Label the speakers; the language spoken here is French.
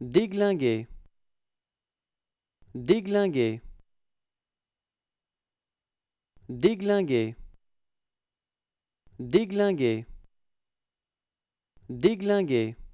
Speaker 1: Déglinguer. Déglinguer. Déglinguer. Déglinguer. Déglinguer.